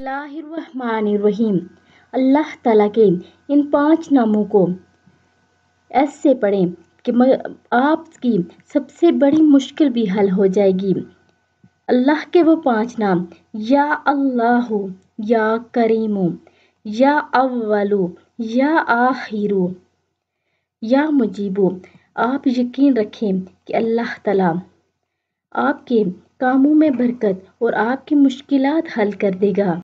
बिस्मिल्लाहिर्रहमानिर्रहीम अल्लाह ताला के इन पांच नामों को ऐसे पढ़ें कि आपकी सबसे बड़ी मुश्किल भी हल हो जाएगी अल्लाह के वो पांच नाम या अल्लाह या करीम या अव्वलु या आखिर या मुजीबो आप यकीन रखें कि अल्लाह ताला आपके कामों में बरकत और आपकी मुश्किलात हल कर देगा